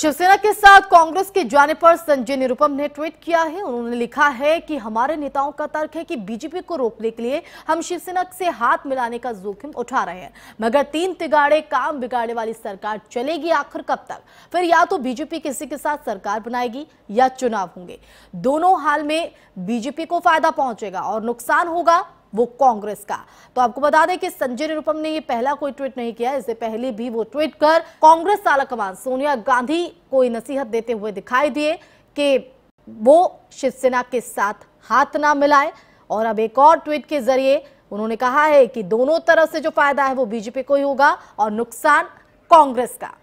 शिवसेना के साथ कांग्रेस के जाने पर संजय निरुपम ने ट्वीट किया है उन्होंने लिखा है कि हमारे नेताओं का तर्क है कि बीजेपी को रोकने के लिए हम शिवसेना से हाथ मिलाने का जोखिम उठा रहे हैं मगर तीन तिगाड़े काम बिगाड़ने वाली सरकार चलेगी आखिर कब तक फिर या तो बीजेपी किसी के साथ सरकार बनाएगी या चुनाव होंगे दोनों हाल में बीजेपी को फायदा पहुंचेगा और नुकसान होगा वो कांग्रेस का तो आपको बता दें कि संजय निरुपम ने ये पहला कोई ट्वीट नहीं किया इससे पहले भी वो ट्वीट कर कांग्रेस आला कमान सोनिया गांधी को नसीहत देते हुए दिखाई दिए कि वो शिवसेना के साथ हाथ ना मिलाए और अब एक और ट्वीट के जरिए उन्होंने कहा है कि दोनों तरफ से जो फायदा है वो बीजेपी को ही होगा और नुकसान कांग्रेस का